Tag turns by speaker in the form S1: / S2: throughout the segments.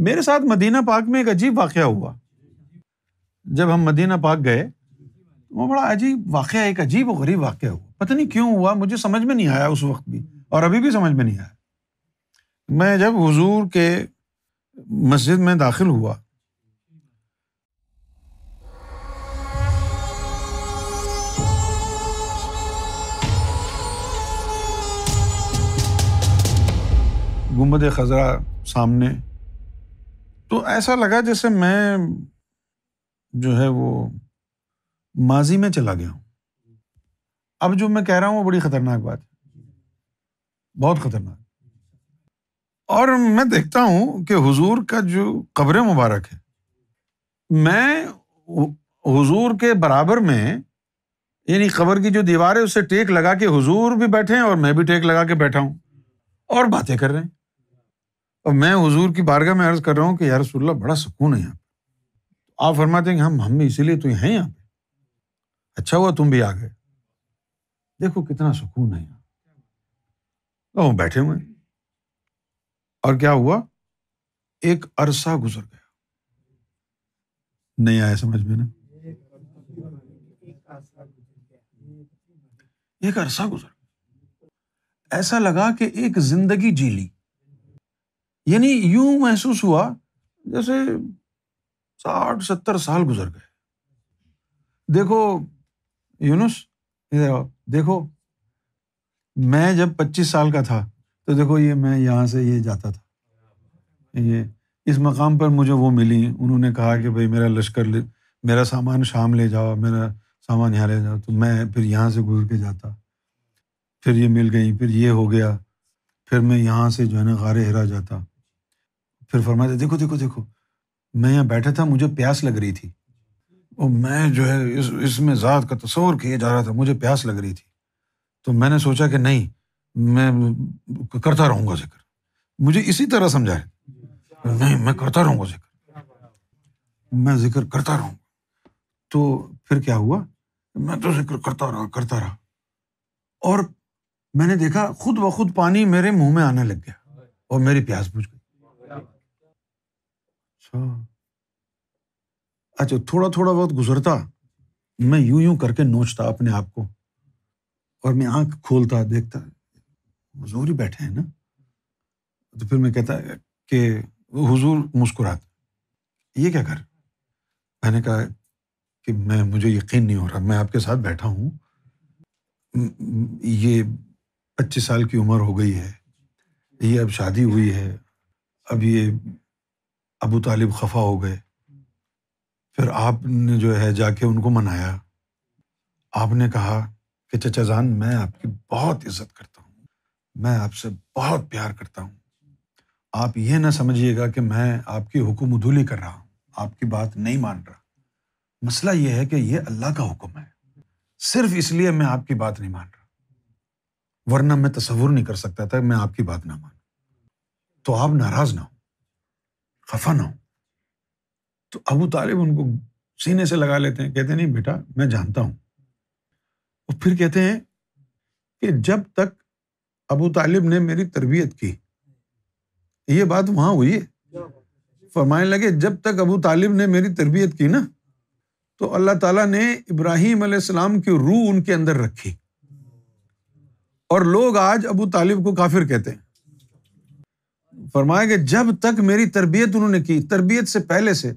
S1: मेरे साथ मदीना पाक में एक अजीब वाक्य हुआ जब हम मदीना पाक गए तो वो बड़ा अजीब वाक़ एक अजीब और गरीब वाक़ हुआ पता नहीं क्यों हुआ मुझे समझ में नहीं आया उस वक्त भी और अभी भी समझ में नहीं आया मैं जब हुजूर के मस्जिद में दाखिल हुआ गुम्बद खजरा सामने तो ऐसा लगा जैसे मैं जो है वो माजी में चला गया हूं अब जो मैं कह रहा हूं वो बड़ी खतरनाक बात है बहुत खतरनाक और मैं देखता हूं कि हुजूर का जो कब्र मुबारक है मैं हुजूर के बराबर में यानी कब्र की जो दीवार है उससे टेक लगा के हुजूर भी बैठे हैं और मैं भी टेक लगा के बैठा हूं और बातें कर रहे हैं और मैं हुजूर की बारगाह में अर्ज कर रहा हूँ कि यार बड़ा सुकून है यहाँ पर आप फरमाते हैं हम हम भी इसीलिए तो हैं यहाँ पे अच्छा हुआ तुम भी आ गए देखो कितना सुकून है यहाँ तो बैठे हुए और क्या हुआ एक अरसा गुजर गया नहीं आया समझ में ना एक अरसा गुजर ऐसा लगा कि एक जिंदगी जी ली यानी यूं महसूस हुआ जैसे साठ सत्तर साल गुजर गए देखो यूनुस इधर आओ देखो मैं जब पच्चीस साल का था तो देखो ये मैं यहाँ से ये जाता था ये इस मकाम पर मुझे वो मिली उन्होंने कहा कि भाई मेरा लश्कर ले मेरा सामान शाम ले जाओ मेरा सामान यहाँ ले जाओ तो मैं फिर यहाँ से गुजर के जाता फिर ये मिल गई फिर ये हो गया फिर मैं यहाँ से जो है ना गारे हिरा जाता फिर फरमाया था देखो देखो देखो मैं यहाँ बैठा था मुझे प्यास लग रही थी और मैं जो है इस इसमें ज़ात का तस्वर किया जा रहा था मुझे प्यास लग रही थी तो मैंने सोचा कि नहीं मैं करता रहूँगा जिक्र मुझे इसी तरह समझाए नहीं मैं करता रहूँगा जिक्र मैं जिक्र करता रहूँगा तो फिर क्या हुआ मैं तो जिक्र करता रहा करता रहा और मैंने देखा खुद ब खुद पानी मेरे मुंह में आने लग गया और मेरी प्यास बुझ हाँ। अच्छा अच्छा थोड़ा थोड़ा बहुत गुजरता मैं यूं यूं करके नोचता अपने आप को और मैं आंख खोलता देखता हुजूर ही बैठे हैं ना तो फिर मैं कहता कि हुजूर मुस्कुराते ये क्या कर मैंने कहा कि मैं मुझे यकीन नहीं हो रहा मैं आपके साथ बैठा हूं ये पच्चीस साल की उम्र हो गई है ये अब शादी हुई है अब ये अबू तालिब खफा हो गए फिर आपने जो है जाके उनको मनाया आपने कहा कि चचा जान मैं आपकी बहुत इज्जत करता हूँ मैं आपसे बहुत प्यार करता हूँ आप ये ना समझिएगा कि मैं आपकी हुक्म उधूली कर रहा हूँ आपकी बात नहीं मान रहा मसला ये है कि ये अल्लाह का हुक्म है सिर्फ इसलिए मैं आपकी बात नहीं मान रहा वरना मैं तस्वुर नहीं कर सकता था मैं आपकी बात ना मानूँ तो आप नाराज ना हो खफा ना हो तो अबू तालिब उनको सीने से लगा लेते हैं कहते हैं, नहीं बेटा मैं जानता हूं और फिर कहते हैं कि जब तक अबू तालिब ने मेरी तरबियत की ये बात वहां हुई है फरमाने लगे जब तक अबू तालिब ने मेरी तरबियत की ना तो अल्लाह ताला ने इब्राहिम अलैहिस्सलाम की रूह उनके अंदर रखी और लोग आज अबू तालिब को काफिर कहते हैं फरमाया कि जब तक मेरी तरबियत उन्होंने की तरबियत से पहले से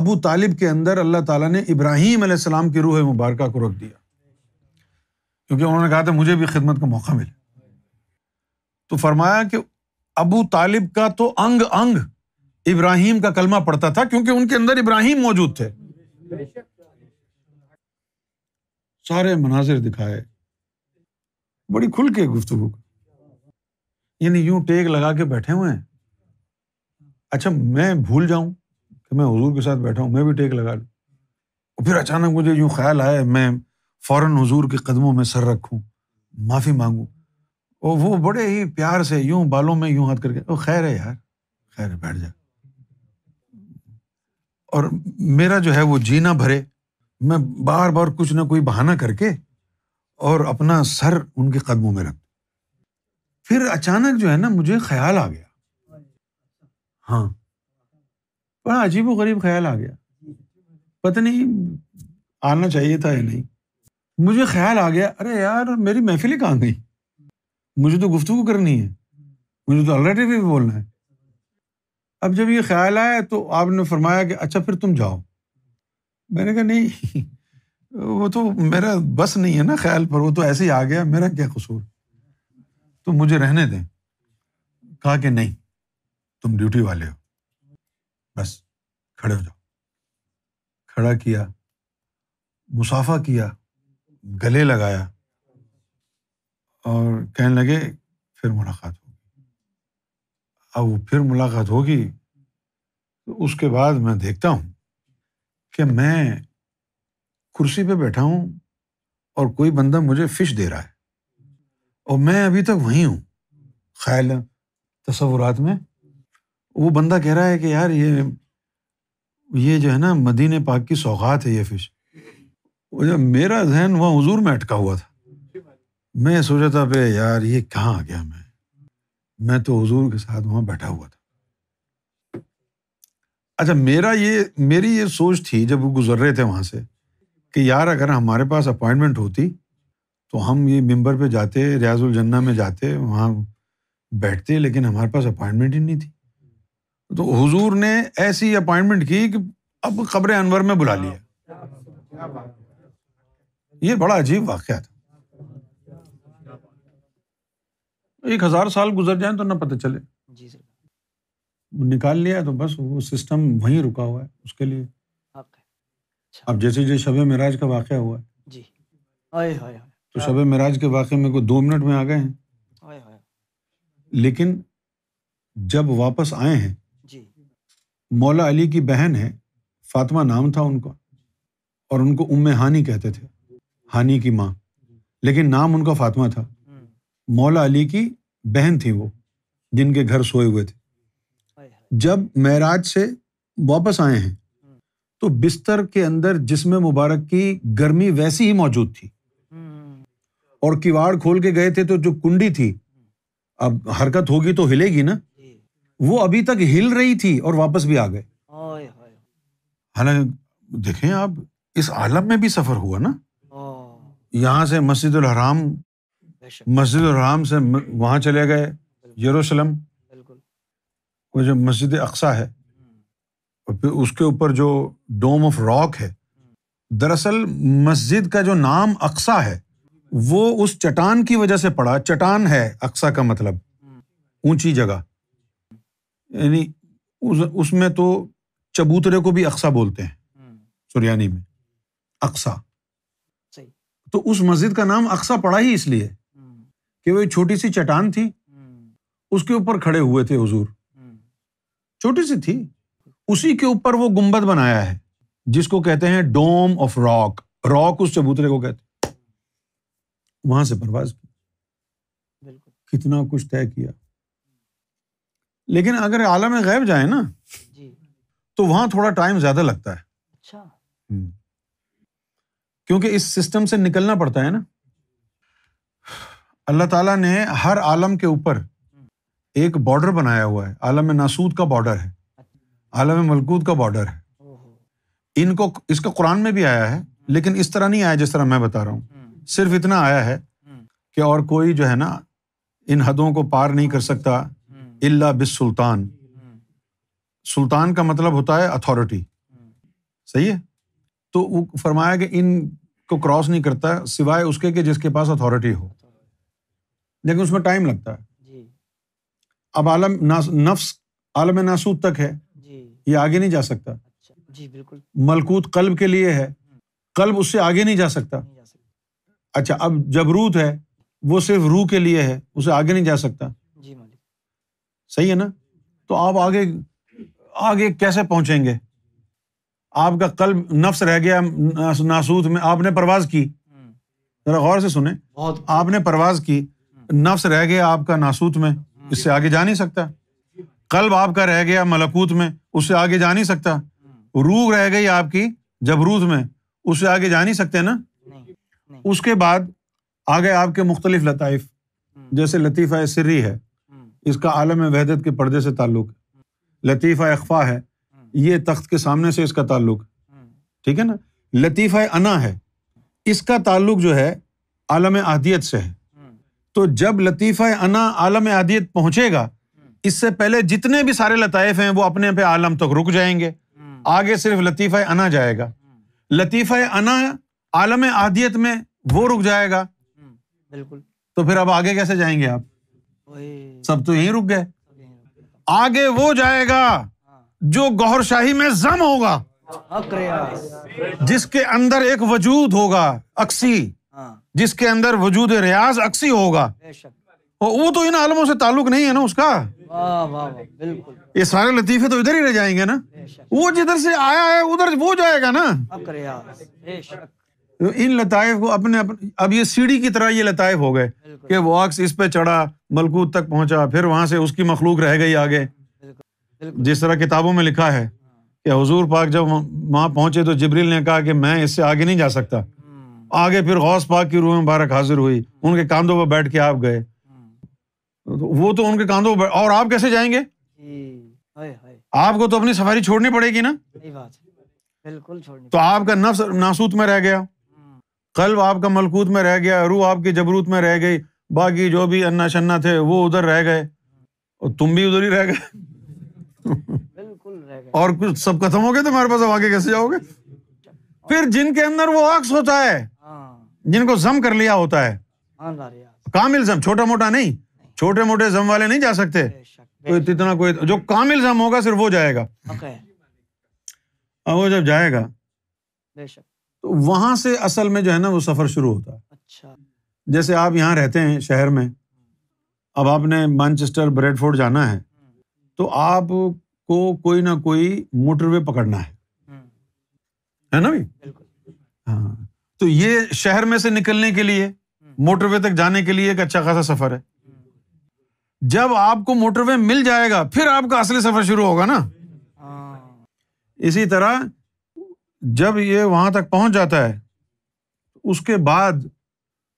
S1: अबू तालिब के अंदर अल्लाह ताला ने इब्राहिम सलाम की रूह मुबारक को रख दिया क्योंकि उन्होंने कहा था मुझे भी खिदमत का मौका मिले तो फरमाया कि अबू तालिब का तो अंग अंग इब्राहिम का कलमा पड़ता था क्योंकि उनके अंदर इब्राहिम मौजूद थे सारे मनाजिर दिखाए बड़ी खुल के गुफ्तगु यानी यूं टेक लगा के बैठे हुए हैं अच्छा मैं भूल जाऊं कि मैं हजूर के साथ बैठा हूं मैं भी टेक लगा लूँ और फिर अचानक मुझे यूं ख्याल आया मैं फौरन हजूर के कदमों में सर रखूँ माफ़ी मांगूँ और वो बड़े ही प्यार से यूं बालों में यूं हाथ करके ओ खैर है यार खैर है बैठ जा और मेरा जो है वो जीना भरे मैं बार बार कुछ ना कोई बहाना करके और अपना सर उनके कदमों में रख फिर अचानक जो है ना मुझे ख्याल आ गया हाँ बड़ा अजीब गरीब ख्याल आ गया पता नहीं आना चाहिए था या नहीं मुझे ख्याल आ गया अरे यार मेरी महफिलें कहाँ गई मुझे तो गुफ्तु करनी है मुझे तो अल्टरनेटिव भी बोलना है अब जब ये ख्याल आया तो आपने फरमाया कि अच्छा फिर तुम जाओ मैंने कहा नहीं वो तो मेरा बस नहीं है ना ख्याल पर वो तो ऐसे ही आ गया मेरा क्या कसूर तो मुझे रहने दें कहा कि नहीं तुम ड्यूटी वाले हो बस खड़े हो जाओ खड़ा किया मुसाफा किया गले लगाया और कहने लगे फिर मुलाकात होगी अब वो फिर मुलाकात होगी तो उसके बाद मैं देखता हूं कि मैं कुर्सी पे बैठा हूं और कोई बंदा मुझे फिश दे रहा है और मैं अभी तक वहीं हूं ख्याल तस्वुरात में वो बंदा कह रहा है कि यार ये ये जो है ना मदीने पाक की सौगात है ये फ़िश वो जब मेरा जहन वहाँ हजूर में अटका हुआ था मैं सोचा था बे यार ये कहाँ आ गया मैं मैं तो हजूर के साथ वहां बैठा हुआ था अच्छा मेरा ये मेरी ये सोच थी जब वो गुजर रहे थे वहां से कि यार अगर हमारे पास अपॉइंटमेंट होती तो हम ये मेंबर पे जाते रियाजुल जन्ना में जाते वहाँ बैठते लेकिन हमारे पास अपॉइंटमेंट ही नहीं थी तो हुजूर ने ऐसी अपॉइंटमेंट की कि अब कब्र अनवर में बुला लिया ये बड़ा अजीब वाक़ था एक हजार साल गुजर जाए तो ना पता चले निकाल लिया तो बस वो सिस्टम वहीं रुका हुआ है उसके लिए अच्छा। अब जैसे जैसे शब मराज का वाक़ हुआ है तो शब मराज के वाक़े में को दो मिनट में आ गए हैं लेकिन जब वापस आए हैं मौला अली की बहन है फातिमा नाम था उनका और उनको उम्मे हानि कहते थे हानि की माँ लेकिन नाम उनका फातिमा था मौला अली की बहन थी वो जिनके घर सोए हुए थे जब महराज से वापस आए हैं तो बिस्तर के अंदर जिसमें मुबारक की गर्मी वैसी ही मौजूद थी और किवाड़ खोल के गए थे तो जो कुंडी थी अब हरकत होगी तो हिलेगी ना वो अभी तक हिल रही थी और वापस भी आ गए हालांकि देखे आप इस आलम में भी सफर हुआ ना यहाँ से मस्जिद मस्जिद से वहां चले गए यरूशलेम वो जो मस्जिद अक्सा है हम्म। और फिर उसके ऊपर जो डोम ऑफ रॉक है हम्म। दरअसल मस्जिद का जो नाम अक्सा है वो उस चट्टान की वजह से पड़ा चटान है अक्सा का मतलब हम्म। ऊंची जगह यानी उस उसमें तो चबूतरे को भी अक्सा बोलते हैं हम्म। सुरयानी में अक्सा तो उस मस्जिद का नाम अक्सा पड़ा ही इसलिए हम्म। कि वो छोटी सी चट्टान थी हम्म। उसके ऊपर खड़े हुए थे हुजूर छोटी सी थी उसी के ऊपर वो गुम्बद बनाया है जिसको कहते हैं डोम ऑफ रॉक रॉक उस चबूतरे को कहते हैं वहां से परवाज की कितना कुछ तय किया लेकिन अगर आलम गैब जाए ना तो वहां थोड़ा टाइम ज्यादा लगता है अच्छा। हम्म। क्योंकि इस सिस्टम से निकलना पड़ता है ना अल्लाह ताला ने हर आलम के ऊपर एक बॉर्डर बनाया हुआ है आलम नासूद का बॉर्डर है आलम मलकूद का बॉर्डर है इनको इसका कुरान में भी आया है लेकिन इस तरह नहीं आया जिस तरह मैं बता रहा हूँ हम्म। सिर्फ इतना आया है हम्म। कि और कोई जो है ना इन हदों को पार नहीं कर सकता इल्ला बिस सुल्तान सुल्तान का मतलब होता है अथॉरिटी सही है तो वो फरमाया कि इनको क्रॉस नहीं करता सिवाय उसके कि जिसके पास अथॉरिटी हो लेकिन उसमें टाइम लगता है अब आलम नफ्स आलम नासूद तक है ये आगे नहीं जा सकता अच्छा। मलकूत कल्ब के लिए है कल्ब उससे आगे नहीं जा सकता अच्छा अब जबरूत है वो सिर्फ रूह के लिए है उसे आगे नहीं जा सकता सही है ना तो आप आगे आगे कैसे पहुंचेंगे आपका कल नफ्स रह गया नासूद में आपने परवाज की हम्म। जरा गौर से सुने आपने परवाज की हम्म। नफ्स रह गया आपका नासूत में हम्म। इससे आगे जा नहीं सकता कल्ब आपका रह गया मलकूत में उससे आगे जा नहीं सकता रूह रह गई आपकी जबरूत में उससे आगे जा नहीं सकते ना उसके बाद आ गए आपके मुख्तलिफ लताइफ जैसे लतीफ़ा सिर्री है इसका आलम वहदत के पर्दे से ताल्लुक है लतीफ़ा अखफा है ये तख्त के सामने से इसका ताल्लुक ठीक है ना लतीफ़ा अना है इसका ताल्लुक जो है आलम आदियत से है तो जब लतीफ़ा अना आलम आदियत पहुँचेगा इससे पहले जितने भी सारे लताइफ हैं वो अपने पे आलम तक रुक जाएंगे आगे सिर्फ लतीफ़ा अना जाएगा लतीफ़ा अना आलम आदियत में वो रुक जाएगा बिल्कुल तो फिर अब आगे कैसे जाएंगे आप सब तो यही रुक गए आगे वो जाएगा हाँ। जो गौर शाही में जम होगा जिसके अंदर एक वजूद होगा अक्सी हाँ। जिसके अंदर वजूद रियाज अक्सी होगा वो तो इन आलमों से ताल्लुक नहीं है ना उसका बिल्कुल ये सारे लतीफे तो इधर ही रह जाएंगे ना वो जिधर से आया है उधर वो जाएगा ना तो इन लताइफ को अपने, अपने अब ये सीढ़ी की तरह ये लताइफ हो गए कि वॉक्स इस पे चढ़ा मलकूत तक पहुंचा फिर वहां से उसकी मखलूक रह गई आगे जिस तरह किताबों में लिखा है कि हजूर पाक जब वहाँ पहुँचे तो जबरील ने कहा कि मैं इससे आगे नहीं जा सकता आगे फिर गौस पाक की रूह मुबारक हाजिर हुई उनके कांधों पर बैठ के आप गए वो तो उनके कांधों पर और आप कैसे जाएंगे आपको तो अपनी सफारी छोड़नी पड़ेगी ना बिल्कुल तो आपका नफ्स नासूत में रह गया हम्म। कल्ब आपका मलकूत में रह गया रूह आपके जबरूत में रह गई बाकी जो भी अन्ना शन्ना थे वो उधर रह गए और तुम भी उधर ही रह गए बिल्कुल रह गए और कुछ सब खत्म हो गए तुम्हारे पास अब आगे कैसे जाओगे फिर जिनके अंदर वो अक्स होता है हाँ। जिनको जम कर लिया होता है हाँ, कामिल जम छोटा मोटा नहीं छोटे मोटे जम वाले नहीं जा सकते कोई इतना कोई जो कामिल जम होगा सिर्फ वो जाएगा वो जब जाएगा तो वहां से असल में जो है ना वो सफर शुरू होता है अच्छा जैसे आप यहाँ रहते हैं शहर में अब आपने मैनचेस्टर ब्रेडफोर्ड जाना है तो आपको कोई ना कोई मोटरवे पकड़ना है है ना भाई हाँ तो ये शहर में से निकलने के लिए मोटरवे तक जाने के लिए एक अच्छा खासा सफर है जब आपको मोटरवे मिल जाएगा फिर आपका असली सफर शुरू होगा ना इसी तरह जब ये वहां तक पहुंच जाता है तो उसके बाद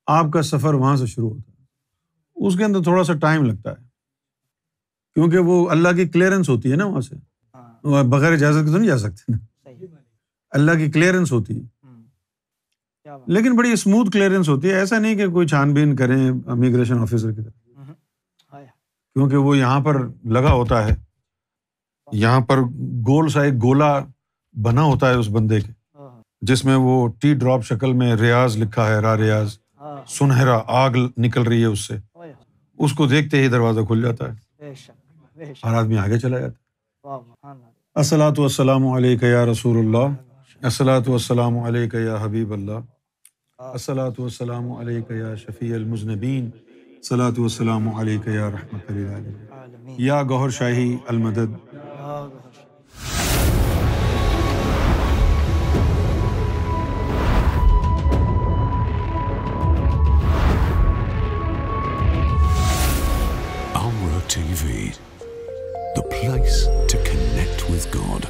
S1: आपका सफ़र वहाँ से शुरू होता है उसके अंदर थोड़ा सा टाइम लगता है क्योंकि वो अल्लाह की क्लियरेंस होती है ना वहाँ से हाँ। बगैर इजाज़त के तो नहीं जा सकते ना अल्लाह की क्लियरेंस होती हम्म। है लेकिन बड़ी स्मूथ क्लियरेंस होती है ऐसा नहीं कि कोई छानबीन करें इमिग्रेशन ऑफिसर की तरह हम्म। हाँ क्योंकि वो यहाँ पर लगा होता है यहाँ पर गोल सा एक गोला बना होता है उस बंदे के हाँ। जिसमें वो टी ड्रॉप शक्ल में रियाज लिखा है रा रियाज़ हाँ। सुनहरा आग निकल रही है उससे उसको देखते ही दरवाजा खुल जाता है हर आदमी आगे चला जाता है असलात वसलाम या रसूल असलात वसलाम या हबीब अल्लाह हाँ। असलात वसलाम या शफ़ी अलमुजनबीन सलात वसलाम या रहमत या गौहर शाही अलमदद place to connect with God.